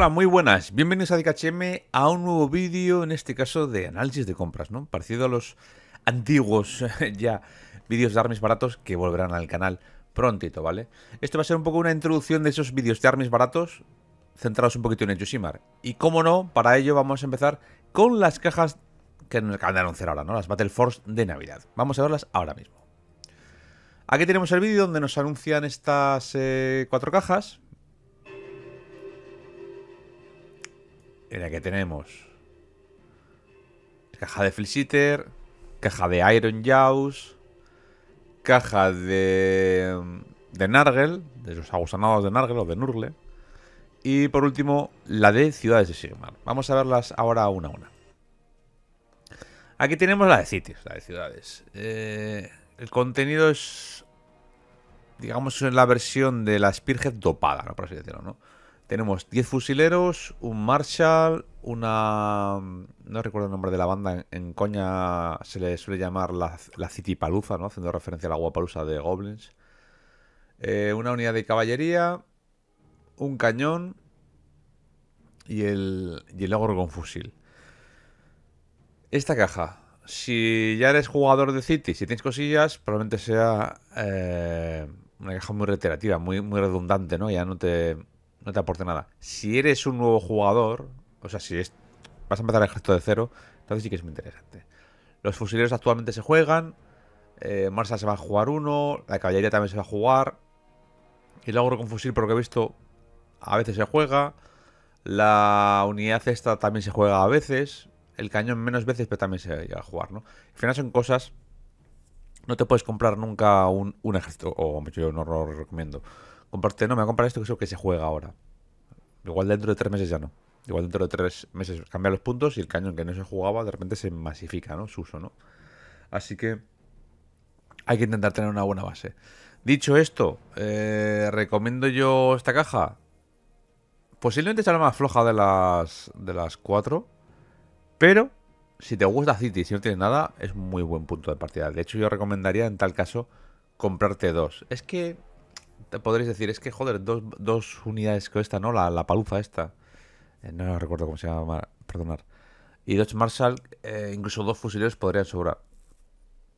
Hola, muy buenas. Bienvenidos a DKHM a un nuevo vídeo, en este caso de análisis de compras, ¿no? Parecido a los antiguos ya vídeos de armis baratos que volverán al canal prontito, ¿vale? Esto va a ser un poco una introducción de esos vídeos de armis baratos centrados un poquito en el Yoshimar. Y como no, para ello vamos a empezar con las cajas que nos acaban de anunciar ahora, ¿no? Las Battle Force de Navidad. Vamos a verlas ahora mismo. Aquí tenemos el vídeo donde nos anuncian estas eh, cuatro cajas. en la que tenemos caja de Flitter, caja de Iron Jaws, caja de, Nargel, de los agusanados de Nargel o de Nurgle, y por último la de Ciudades de Sigmar. Vamos a verlas ahora una a una. Aquí tenemos la de cities, la de ciudades. Eh, el contenido es, digamos, en la versión de la Spearhead dopada, ¿no? por así decirlo, ¿no? Tenemos 10 fusileros, un Marshall, una... No recuerdo el nombre de la banda, en, coña se le suele llamar la, la City Paluza, ¿no? Haciendo referencia a la guapalusa de Goblins. Eh, una unidad de caballería, un cañón y el, y el con fusil. Esta caja, si ya eres jugador de City, si tienes cosillas, probablemente sea eh, una caja muy reiterativa, muy, muy redundante, ¿no? Ya no te no te aporte nada. Si eres un nuevo jugador, o sea, si vas a empezar el ejército de cero, entonces sí que es muy interesante. Los fusileros actualmente se juegan, eh, Marsa se va a jugar uno, la caballería también se va a jugar, Y luego con fusil, por lo que he visto, a veces se juega, la unidad esta también se juega a veces, el cañón menos veces, pero también se va a jugar, ¿no? Al final son cosas... No te puedes comprar nunca un, un ejército, o yo no lo recomiendo. Comparte, no, me voy a comprar esto que es lo que se juega ahora. Igual dentro de tres meses ya no. Igual dentro de tres meses cambia los puntos y el cañón que no se jugaba de repente se masifica, ¿no? Su uso, ¿no? Así que hay que intentar tener una buena base. Dicho esto, eh, ¿recomiendo yo esta caja? Posiblemente sea la más floja de las, de las cuatro. Pero si te gusta City, si no tienes nada, es muy buen punto de partida. De hecho, yo recomendaría en tal caso comprarte dos. Es que podréis decir, es que joder, dos, dos unidades con esta, ¿no? La, la paluza esta. Eh, no recuerdo cómo se llama, perdonar. Y dos Marshall, eh, incluso dos fusileros podrían sobrar.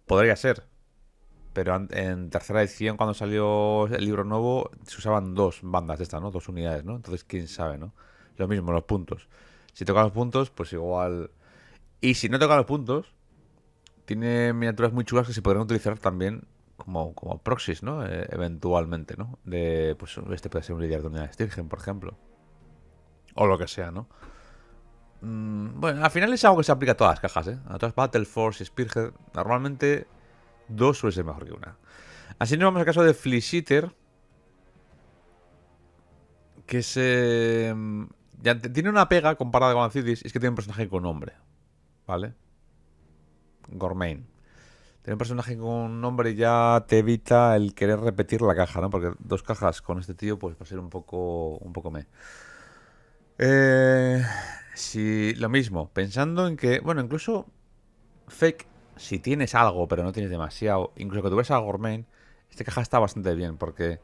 Podría ser. Pero en, tercera edición, cuando salió el libro nuevo, se usaban dos bandas de estas, ¿no? Dos unidades, ¿no? Entonces, quién sabe, ¿no? Lo mismo, los puntos. Si toca los puntos, pues igual. Y si no toca los puntos, tiene miniaturas muy chulas que se podrían utilizar también como, como proxies, ¿no? Eh, eventualmente, ¿no? De, pues este puede ser un líder de unidad de Stirgen, por ejemplo. O lo que sea, ¿no? Mm, bueno, al final es algo que se aplica a todas las cajas, ¿eh? A todas Battle Force y Spearhead. Normalmente dos suele ser mejor que una. Así nos vamos al caso de Fleeceater. Que se... Eh, tiene una pega comparada con Acidis, es que tiene un personaje con nombre, ¿vale? Gormain. Tener un personaje con un nombre ya te evita el querer repetir la caja, ¿no? Porque dos cajas con este tío, pues va a ser un poco. un poco me. Eh, si. Lo mismo, pensando en que. Bueno, incluso. Fake, si tienes algo, pero no tienes demasiado. Incluso que tuvieras a Gourmet, esta caja está bastante bien, porque.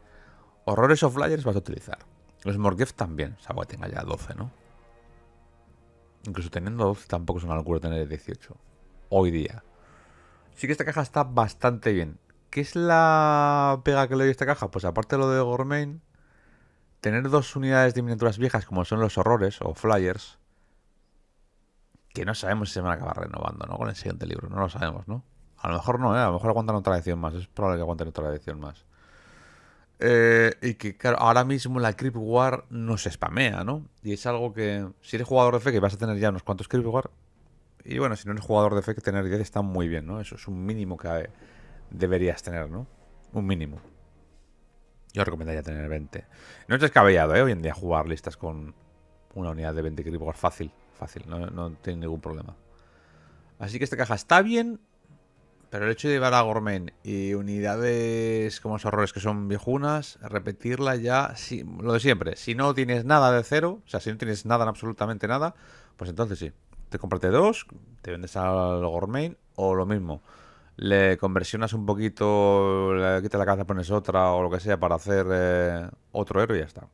Horrores of Flyers vas a utilizar. Los Morguef también, salvo que tenga ya 12, ¿no? Incluso teniendo 12 tampoco es una locura tener 18. Hoy día sí que esta caja está bastante bien. ¿Qué es la pega que le doy a esta caja? Pues aparte lo de Gourmet, tener dos unidades de miniaturas viejas como son los horrores o flyers, que no sabemos si se van a acabar renovando, ¿no? Con el siguiente libro, no lo sabemos, ¿no? A lo mejor no, ¿eh? A lo mejor aguantan otra edición más, es probable que aguanten otra edición más. Eh, y que, claro, ahora mismo la Crypt War nos spamea, ¿no? Y es algo que, si eres jugador de fe, que vas a tener ya unos cuantos Crypt War, y bueno, si no eres jugador de FEC, tener 10 está muy bien, ¿no? Eso es un mínimo que eh, deberías tener, ¿no? Un mínimo. Yo recomendaría tener 20. No es descabellado, ¿eh? Hoy en día jugar listas con una unidad de 20 creepers fácil, fácil, no, tiene ningún problema. Así que esta caja está bien, pero el hecho de llevar a Gormen y unidades como los horrores que son viejunas, repetirla ya, lo de siempre. Si no tienes nada de cero, o sea, si no tienes nada, absolutamente nada, pues entonces sí te compraste dos, te vendes al gourmet o lo mismo. Le conversionas un poquito, le quitas la cabeza, pones otra o lo que sea para hacer eh, otro héroe y ya está.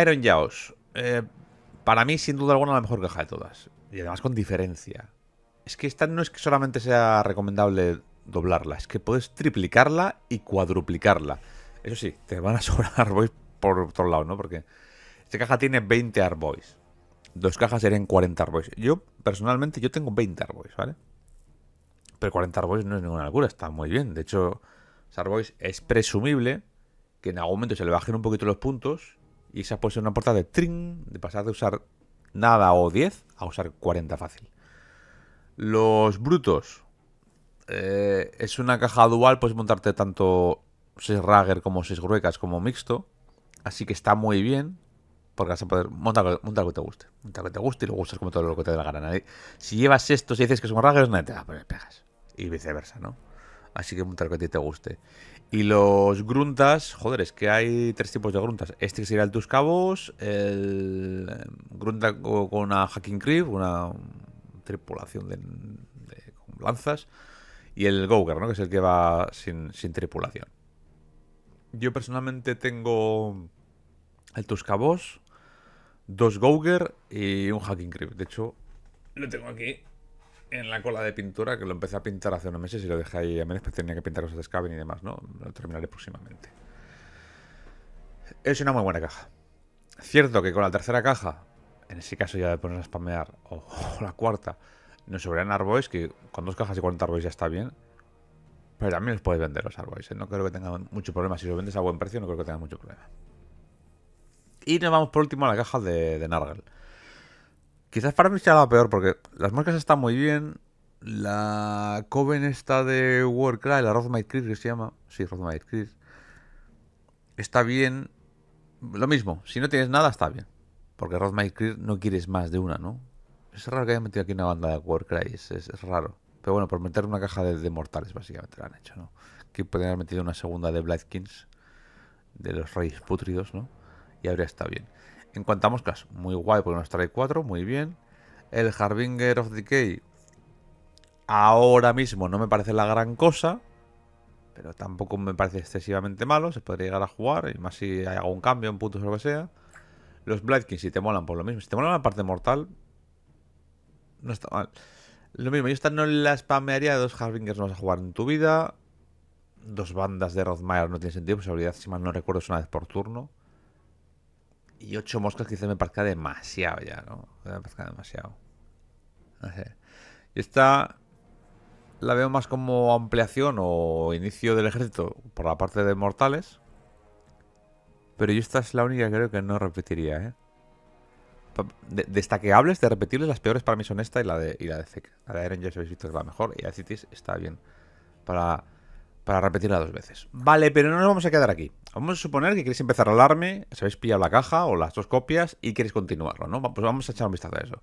Iron Jaws. Eh, para mí, sin duda alguna, la mejor caja de todas. Y además con diferencia. Es que esta no es que solamente sea recomendable doblarla, es que puedes triplicarla y cuadruplicarla. Eso sí, te van a sobrar Arbois por todos lados ¿no? Porque esta caja tiene 20 Arbois dos cajas serían 40 Arboys. Yo, personalmente, yo tengo 20 Arboys, ¿vale? Pero 40 Arboys no es ninguna locura, está muy bien. De hecho, Arboys es presumible que en algún momento se le bajen un poquito los puntos y esa puede ser una puerta de tring, de pasar de usar nada o 10 a usar 40 fácil. Los brutos. Eh, es una caja dual, puedes montarte tanto 6 Ragger como 6 Gruecas como mixto. Así que está muy bien. Porque vas a poder montar, lo que te guste. Montar lo que te guste y luego usas como todo lo que te dé la gana. si llevas esto, y dices que son raros, nadie te va a poner pegas. Y viceversa, ¿no? Así que montar lo que a ti te guste. Y los gruntas, joder, es que hay tres tipos de gruntas. Este que sería el Tuscavos. el eh, grunta con una hacking creep, una tripulación de, de con lanzas, y el Gouger, ¿no? Que es el que va sin, sin tripulación. Yo personalmente tengo el Tuscabos, dos Gouger y un Hacking Creep. De hecho, lo tengo aquí en la cola de pintura, que lo empecé a pintar hace unos meses y lo dejé ahí a menos, que tenía que pintar cosas de Scaven y demás, ¿no? Lo terminaré próximamente. Es una muy buena caja. Cierto que con la tercera caja, en ese caso ya de poner a spamear, o la cuarta, nos sobran árboles, que con dos cajas y cuarenta arboys ya está bien. Pero también los puedes vender los árboles ¿eh? no creo que tengan mucho problema. Si los vendes a buen precio, no creo que tengan mucho problema. Y nos vamos por último a la caja de, Nargal. Quizás para mí sea la peor porque las marcas están muy bien. La Coven está de Warcry, la Rothmite Creed que se llama. Sí, Rothmite Creed. Está bien. Lo mismo, si no tienes nada está bien. Porque Rothmite Creed no quieres más de una, ¿no? Es raro que hayan metido aquí una banda de Warcry, es, raro. Pero bueno, por meter una caja de, mortales básicamente la han hecho, ¿no? Que podrían haber metido una segunda de Blightkins, de los Reyes putridos, ¿no? y habría estado bien. En cuanto a moscas, muy guay porque nos trae 4, muy bien. El Harbinger of Decay ahora mismo no me parece la gran cosa, pero tampoco me parece excesivamente malo, se podría llegar a jugar, y más si hay algún cambio en puntos o lo que sea. Los Blightkins si te molan por pues lo mismo, si te molan la parte mortal, no está mal. Lo mismo, yo esta no la spamearía, dos Harbingers no vas a jugar en tu vida, dos bandas de Rothmire no tiene sentido, pues habilidad, si mal no recuerdo, es una vez por turno. Y ocho moscas quizás me parezca demasiado ya, ¿no? Me parezca demasiado. Y esta la veo más como ampliación o inicio del ejército por la parte de mortales. Pero yo esta es la única que creo que no repetiría, ¿eh? destaqueables, de repetibles, las peores para mí son esta y la de, Zeke. la de Zek. La de habéis visto que es la mejor y la Cities está bien. Para para repetirla dos veces. Vale, pero no nos vamos a quedar aquí. Vamos a suponer que queréis empezar a hablarme, Sabéis, habéis pillado la caja o las dos copias y queréis continuarlo, ¿no? Pues vamos a echar un vistazo a eso.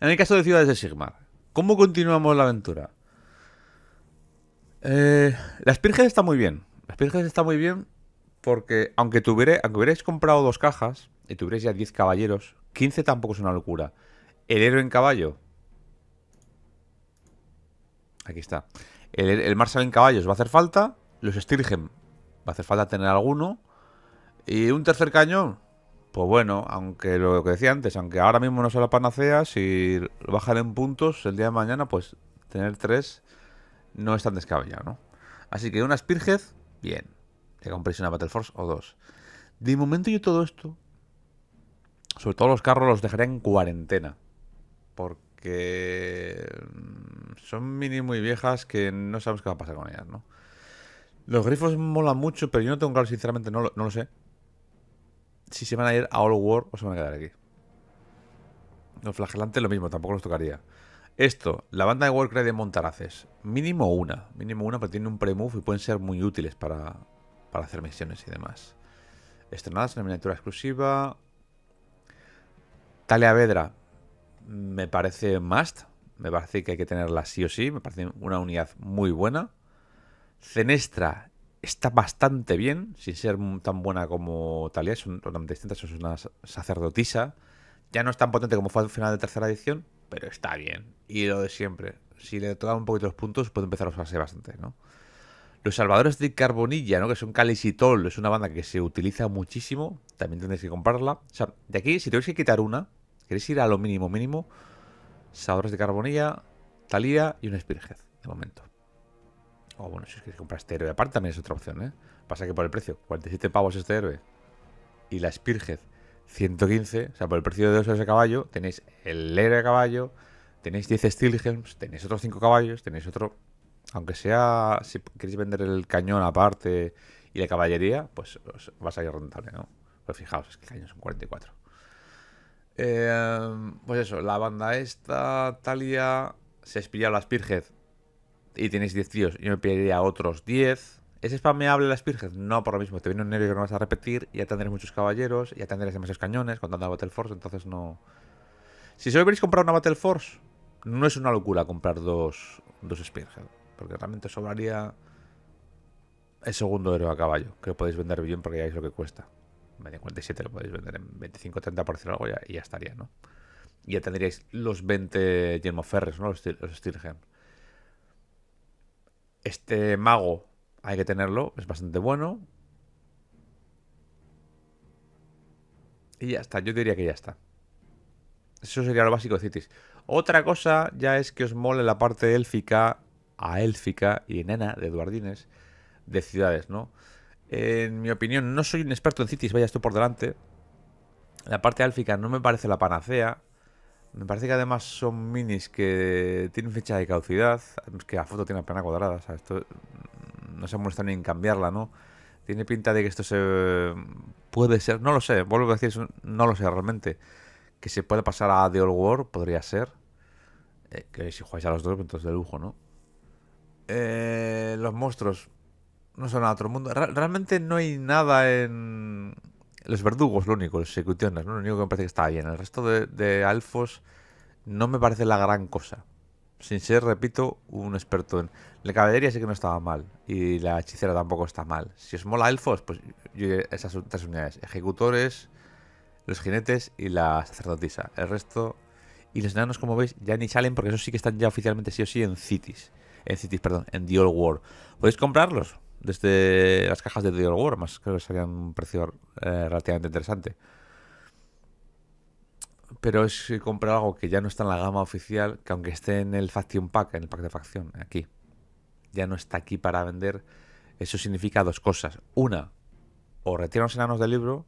En el caso de Ciudades de Sigmar, ¿cómo continuamos la aventura? Eh, las está muy bien. La Pirges está muy bien porque aunque, aunque hubierais comprado dos cajas y tuvierais ya 10 caballeros, 15 tampoco es una locura. El héroe en caballo. Aquí está. El, el en caballos va a hacer falta. Los Stirgen va a hacer falta tener alguno. Y un tercer cañón, pues bueno, aunque lo que decía antes, aunque ahora mismo no sea la panacea, si bajan en puntos el día de mañana, pues tener tres no es tan descabellado, ¿no? Así que una Spearhead, bien. que compréis una Battle Force o dos. De momento yo todo esto, sobre todo los carros, los dejaré en cuarentena. Porque que mm, son mini muy viejas que no sabemos qué va a pasar con ellas, ¿no? Los grifos molan mucho, pero yo no tengo claro, sinceramente, no lo, sé. Si se van a ir a All War o se van a quedar aquí. Los flagelantes lo mismo, tampoco los tocaría. Esto, la banda de Warcry de Montaraces. Mínimo una. Mínimo una, pero tienen un pre y pueden ser muy útiles para, para hacer misiones y demás. Estrenadas en la miniatura exclusiva. Vedra me parece must. Me parece que hay que tenerla sí o sí. Me parece una unidad muy buena. Cenestra está bastante bien, sin ser tan buena como Talia. Es totalmente distinta. Es una sacerdotisa. Ya no es tan potente como fue al final de tercera edición, pero está bien. Y lo de siempre. Si le tocan un poquito los puntos, puede empezar a usarse bastante, ¿no? Los Salvadores de Carbonilla, ¿no? Que son calisitol es una banda que se utiliza muchísimo. También tendréis que comprarla. O sea, de aquí, si tenéis que quitar una, ¿Queréis ir a lo mínimo mínimo? Sabores de carbonía, talía y un espirgez de momento. O oh, bueno, si os queréis comprar este héroe aparte también es otra opción, ¿eh? Pasa que por el precio, 47 pavos este héroe y la espirgez 115. O sea, por el precio de 2 euros de caballo, tenéis el héroe de caballo, tenéis 10 Steelgems, tenéis otros 5 caballos, tenéis otro... Aunque sea, si queréis vender el cañón aparte y la caballería, pues os va a salir rentable, ¿no? Pues fijaos, es que el cañón son 44. Eh, pues eso, la banda esta, Talia, se espilla la Spearhead. Y tenéis 10 tíos. Yo me pediría otros 10. ¿Es spameable la Spearhead? No, por lo mismo. Te viene un héroe que no vas a repetir. Ya tendréis muchos caballeros. Ya tendréis demasiados cañones con tanta Battle Force. Entonces no. Si solo queréis comprar una Battle Force, no es una locura comprar dos, dos Spearhead. Porque realmente sobraría el segundo héroe a caballo. Que podéis vender bien porque ya es lo que cuesta media 47 lo podéis vender en 25, 30% algo y ya estaría, ¿no? Y ya tendríais los 20 yermoferres ¿no? Los, Steel, Este mago hay que tenerlo, es bastante bueno. Y ya está, yo diría que ya está. Eso sería lo básico de Cities. Otra cosa ya es que os mole la parte élfica, a élfica y nena de Eduardines de ciudades, ¿no? En mi opinión, no soy un experto en cities, vaya esto por delante. La parte álfica no me parece la panacea. Me parece que además son minis que tienen fecha de caducidad. Es que la foto tiene la cuadradas cuadrada, esto mm, no se muestra ni en cambiarla, ¿no? Tiene pinta de que esto se mm, puede ser, no lo sé, vuelvo a decir, no lo sé realmente. Que se puede pasar a The Old War, podría ser. Eh, que si jugáis a los dos, pues entonces de lujo, ¿no? Eh, los monstruos, no son nada otro mundo. realmente no hay nada en. Los verdugos, lo único, los ejecuciones, lo único que me parece que está bien. El resto de, elfos alfos no me parece la gran cosa. Sin ser, repito, un experto en. La caballería sí que no estaba mal. Y la hechicera tampoco está mal. Si os mola elfos, pues yo esas tres unidades: ejecutores, los jinetes y la sacerdotisa. El resto. Y los enanos, como veis, ya ni salen porque esos sí que están ya oficialmente sí o sí en Cities. En Cities, perdón, en The Old World ¿Podéis comprarlos? desde las cajas de The War, más creo que sería un precio eh, relativamente interesante. Pero es comprar algo que ya no está en la gama oficial, que aunque esté en el Faction Pack, en el pack de facción, aquí, ya no está aquí para vender. Eso significa dos cosas. Una, o retiran los enanos del libro,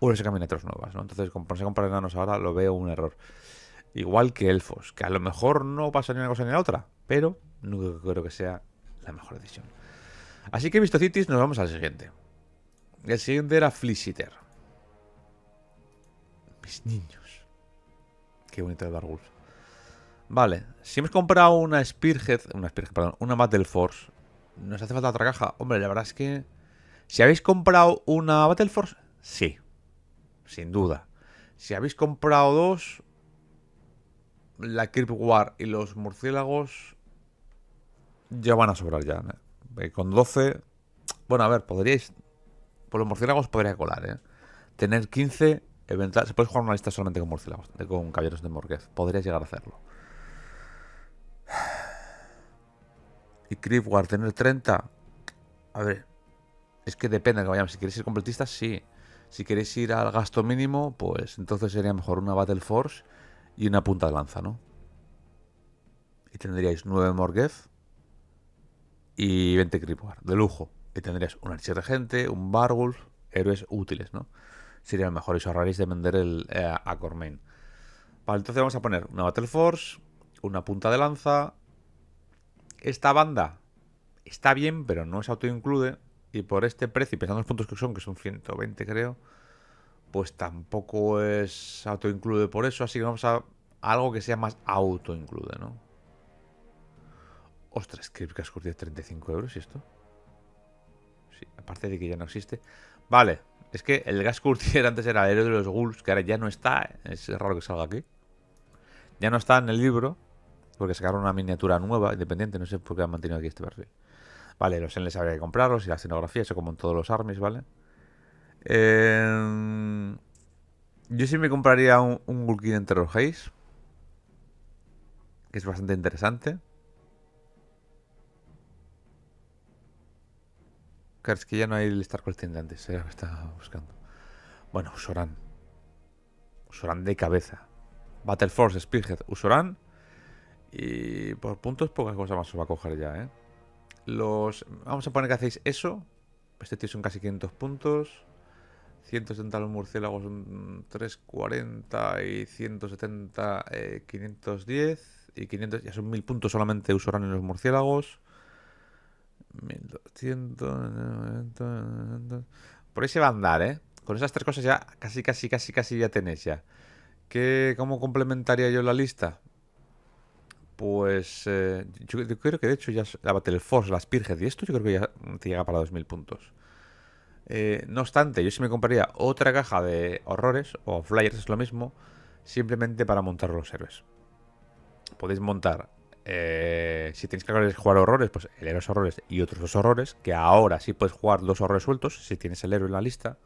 o les cambian otras nuevas. ¿no? Entonces, ponerse a comprar enanos ahora lo veo un error. Igual que elfos, que a lo mejor no pasa ni una cosa ni la otra, pero no creo que sea la mejor decisión. Así que, visto Citis nos vamos al siguiente. El siguiente era Flisiter. Mis niños. Qué bonito el Dargul. Vale, si hemos comprado una Spearhead, una Spearhead, perdón, una Battle Force, ¿nos hace falta otra caja? Hombre, la verdad es que... Si habéis comprado una Battle Force, sí, sin duda. Si habéis comprado dos, la Creep War y los murciélagos ya van a sobrar ya. ¿eh? Eh, con 12, bueno, a ver, podríais, por los murciélagos podría colar, ¿eh? Tener 15, eventual, se puede jugar una lista solamente con murciélagos, con caballeros de Morguez, podrías llegar a hacerlo. Y war, tener 30, a ver, es que depende de que vayamos, si queréis ir completistas, sí. Si queréis ir al gasto mínimo, pues entonces sería mejor una Battle Force y una punta de lanza, ¿no? Y tendríais 9 morguez y 20 de lujo. Y tendrías un de gente, un Barwolf, héroes útiles, ¿no? Sería mejor y os ahorraréis de vender el, eh, a Cormain. Vale, entonces vamos a poner una Battle Force, una punta de lanza. Esta banda está bien, pero no es autoinclude. Y por este precio, pensando en los puntos que son, que son 120 creo, pues tampoco es autoinclude por eso. Así que vamos a algo que sea más autoinclude, ¿no? Ostras, gas curtió 35 euros y esto. Sí, aparte de que ya no existe. Vale, es que el gas curtier antes era el héroe de los ghouls, que ahora ya no está. Es raro que salga aquí. Ya no está en el libro, porque sacaron una miniatura nueva, independiente. No sé por qué han mantenido aquí este perfil. Vale, los enles habría que comprarlos y la escenografía, eso como en todos los armies, ¿vale? Em, yo sí me compraría un, un Gulkin entre los Haze, que es bastante interesante. es que ya no hay el Star Quest lo que estaba buscando. Bueno, Usoran. Usoran de cabeza. Battle Force, Spearhead, Usoran. Y por puntos pocas cosas más os va a coger ya, ¿eh? Los... Vamos a poner que hacéis eso. Este tío son casi 500 puntos. 170 los murciélagos, 340 y 170, 510 eh, y 500. Ya son 1000 puntos solamente Usoran y los murciélagos. 1200... Por ahí se va a andar, ¿eh? Con esas tres cosas ya casi, casi, casi, casi ya tenéis ya. ¿Qué, ¿Cómo complementaría yo la lista? Pues eh, yo, creo que de hecho ya la Battle Force, la Spearhead y esto yo creo que ya llega para 2000 puntos. Eh, no obstante, yo sí me compraría otra caja de horrores o flyers, es lo mismo, simplemente para montar los héroes. Podéis montar eh, si tienes que jugar horrores, pues el héroe horrores y otros dos horrores, que ahora sí puedes jugar dos horrores sueltos, si tienes el héroe en la lista,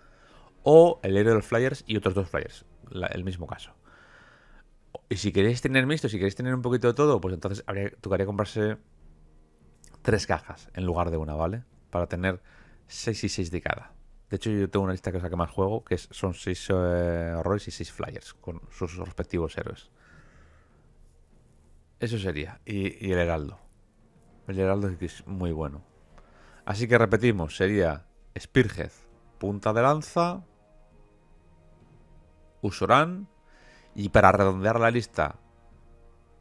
o el héroe de los flyers y otros dos flyers, el mismo caso. Y si queréis tener mixto, si queréis tener un poquito de todo, pues entonces tocaría comprarse tres cajas en lugar de una, ¿vale? Para tener seis y seis de cada. De hecho, yo tengo una lista que es la más juego, que son seis eh, horrores y seis flyers, con sus respectivos héroes. Eso sería. Y, el heraldo. El heraldo es muy bueno. Así que repetimos, sería Spirgez, punta de lanza, Usorán, y para redondear la lista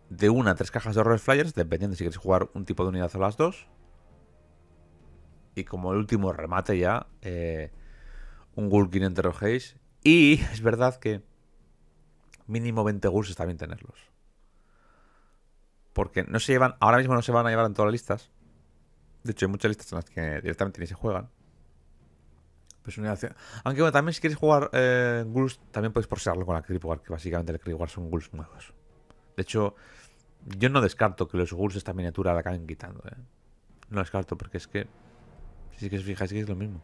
de una a tres cajas de Horror Flyers, dependiendo si quieres jugar un tipo de unidad o las dos. Y como el último remate ya, eh, un Gulkin entre los Y es verdad que mínimo 20 guls está bien tenerlos. Porque no se llevan, ahora mismo no se van a llevar en todas las listas. De hecho, hay muchas listas en las que directamente ni se juegan. Aunque bueno, también si quieres jugar eh, Ghouls, también podéis porsearlo con la war que básicamente la war son Ghouls nuevos. De hecho, yo no descarto que los Ghouls de esta miniatura la acaben quitando. ¿eh? No descarto, porque es que, si que os fijáis, que es lo mismo.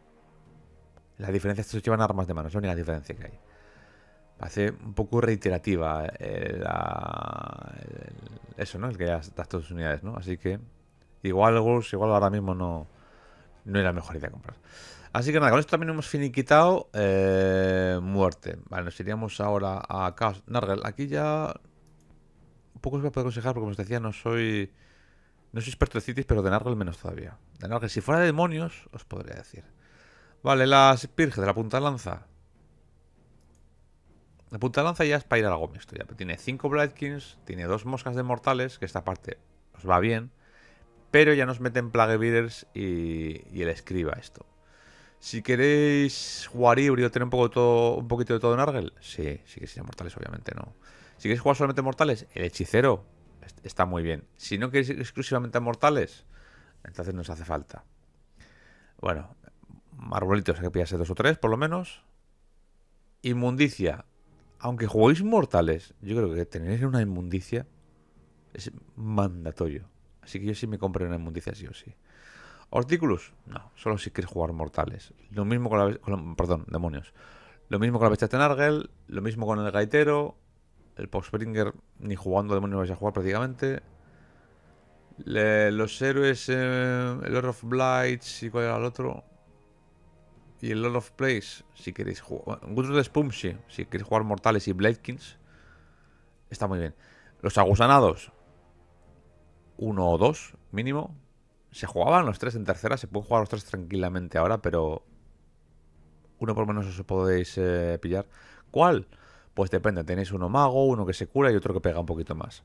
La diferencia es que llevan armas de mano, es la única diferencia que hay. Parece un poco reiterativa eh, eso, ¿no? El que ya das tus unidades, ¿no? Así que igual Wolves, igual ahora mismo no, no es la mejor idea comprar. Así que nada, con esto también hemos finiquitado eh, muerte. Vale, nos iríamos ahora a Chaos Nargel. Aquí ya un poco os voy a poder aconsejar porque como os decía, no soy no soy experto de cities, pero de Nargel menos todavía. De Nargel, si fuera de demonios, os podría decir. Vale, la Spirge de la punta de lanza. La punta de lanza ya es para ir a Gómez, tiene 5 Blightkins, tiene 2 moscas de mortales, que esta parte os va bien. Pero ya nos meten Plague Beaters y, el escriba esto. Si queréis jugar híbrido, tener un, poco todo, un poquito de todo en Argel, sí, sí que ser mortales, obviamente no. Si queréis jugar solamente mortales, el hechicero está muy bien. Si no queréis exclusivamente a mortales, entonces nos hace falta. Bueno, Marbolitos hay que pillarse dos o tres, por lo menos. Inmundicia, aunque juguéis mortales, yo creo que tener una inmundicia es mandatorio. Así que yo sí me compré una inmundicia sí o sí. Hortículos, no, solo si quieres jugar mortales. Lo mismo con la, con perdón, demonios. Lo mismo con la bestia Tenargel, lo mismo con el gaitero, el Springer, ni jugando demonios vais a jugar prácticamente. los héroes, eh, el Lord of Blights y cuál era el otro y el Lord of Plays, si queréis jugar. de Spumsi, si queréis jugar Mortales y Bladekins, está muy bien. Los agusanados, uno o dos mínimo. Se jugaban los tres en tercera, se pueden jugar los tres tranquilamente ahora, pero uno por menos os podéis eh, pillar. ¿Cuál? Pues depende, tenéis uno mago, uno que se cura y otro que pega un poquito más.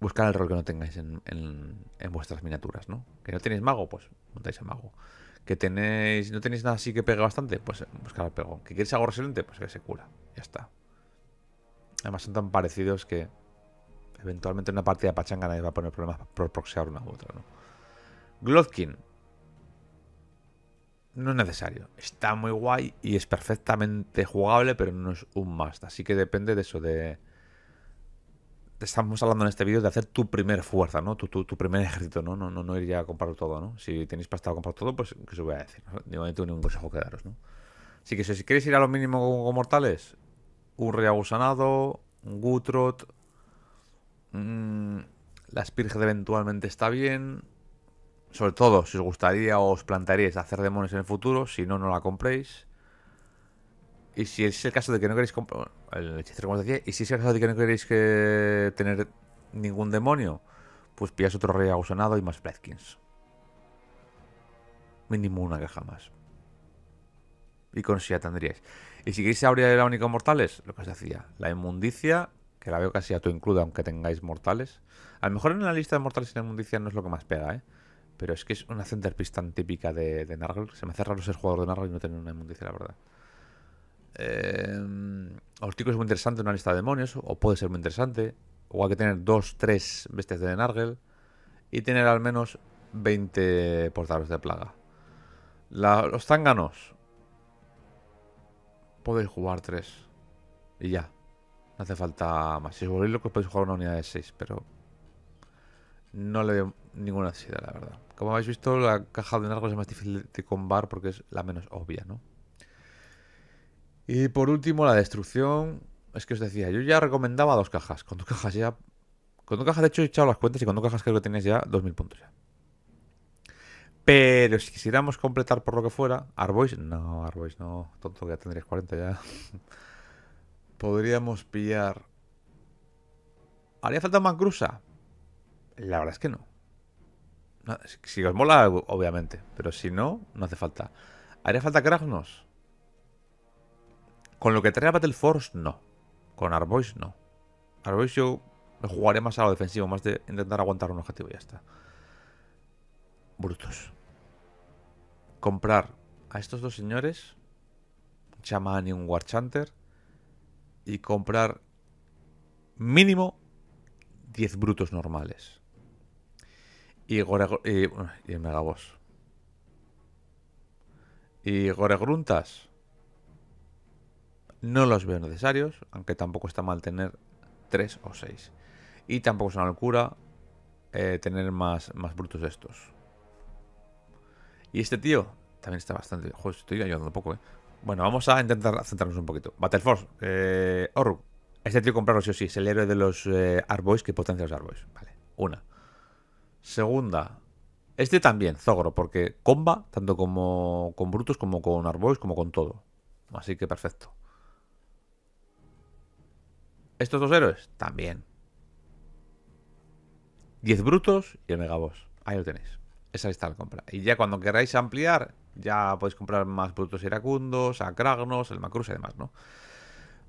Buscar el rol que no tengáis en, en vuestras miniaturas, ¿no? Que no tenéis mago, pues montáis a mago que tenéis, no tenéis nada así que pegue bastante, pues buscar pues el pegón. ¿Que quieres algo resiliente? Pues que se cura. Ya está. Además son tan parecidos que eventualmente en una partida de pachanga nadie va a poner problemas por proxear una u otra, ¿no? Glotkin. No es necesario. Está muy guay y es perfectamente jugable, pero no es un must. Así que depende de eso, de estamos hablando en este vídeo de hacer tu primer fuerza, ¿no? Tu, primer ejército, ¿no? No, no, no ir a comprar todo, ¿no? Si tenéis pasta a comprar todo, pues que os voy a decir? De momento ningún consejo que daros, Así que si queréis ir a lo mínimo con, mortales, un rey agusanado, un gutrot, mm, la Spirge eventualmente está bien. Sobre todo, si os gustaría o os plantearíais hacer demonios en el futuro, si no, no la compréis. Y si es el caso de que no queréis comprar... Y si es el de que no queréis que tener ningún demonio, pues pillas otro rey agusonado y más bledkins Mínimo una caja más. Y con ya tendríais. Y si queréis abrir la única mortales, lo que os decía, la inmundicia, que la veo casi a tu incluida, aunque tengáis mortales. A lo mejor en la lista de mortales y inmundicia no es lo que más pega, ¿eh? Pero es que es una centerpiece tan típica de, de Se me hace raro ser jugador de Nargle y no tener una inmundicia, la verdad. Eh, em, Hortico es muy interesante en una lista de demonios, o puede ser muy interesante. O hay que tener dos, tres bestias de Nargel y tener al menos 20 portadores de plaga. los zánganos. Podéis jugar tres. Y ya. No hace falta más. Si os volvéis locos podéis jugar una unidad de 6, pero... No le veo ninguna necesidad, la verdad. Como habéis visto, la caja de Nargel es más difícil de combar porque es la menos obvia, ¿no? Y por último, la destrucción. Es que os decía, yo ya recomendaba dos cajas. Con dos cajas ya. Con dos cajas, de hecho, he echado las cuentas y con dos cajas creo que tenéis ya 2.000 puntos ya. Pero si quisiéramos completar por lo que fuera, Arbois, no, Arbois no, tonto que ya tendréis 40 ya. Podríamos pillar. ¿Haría falta más grusa? La verdad es que no. no si os mola, obviamente, pero si no, no hace falta. ¿Haría falta Kragnos? Con lo que trae a Battle Force, no. Con Arbois, no. Arbois yo me jugaré más a lo defensivo, más de intentar aguantar un objetivo y ya está. Brutos. Comprar a estos dos señores, un chamán y un warchanter, y comprar mínimo 10 brutos normales. Y, gore, y, y megaboss. Y goregruntas. No los veo necesarios, aunque tampoco está mal tener 3 o 6. Y tampoco es una locura eh, tener más, más brutos estos. Y este tío también está bastante... Joder, estoy ayudando un poco, eh. Bueno, vamos a intentar centrarnos un poquito. Battleforce. Eh, este tío comprarlo sí o sí. Es el héroe de los eh, Arboys que potencia los Arboys. Vale, una. Segunda. Este también, Zogro, porque comba tanto como con brutos como con Arboys, como con todo. Así que perfecto. ¿Estos dos héroes? También. 10 brutos y el megaboss. Ahí lo tenéis. Esa está la compra. Y ya cuando queráis ampliar, ya podéis comprar más brutos iracundos, a Kragnos, el Macrus y demás, ¿no?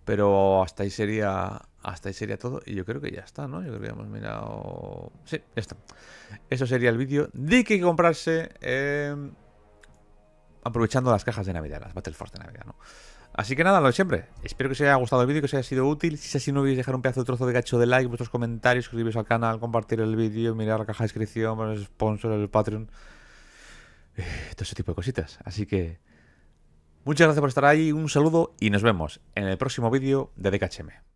Pero hasta ahí sería. Hasta ahí sería todo. Y yo creo que ya está, ¿no? Yo creo que hemos mirado. Sí, ya está. Eso sería el vídeo de que comprarse. Eh, aprovechando las cajas de Navidad, las Battle Force de Navidad, ¿no? Así que nada, lo de siempre. Espero que os haya gustado el vídeo, que os haya sido útil. Si es así, no olvidéis dejar un pedazo de trozo de cacho de like, vuestros comentarios, suscribiros al canal, compartir el vídeo, mirar la caja de descripción, el sponsor, el Patreon. Eh, todo ese tipo de cositas. Así que... Muchas gracias por estar ahí, un saludo y nos vemos en el próximo vídeo de DKHM.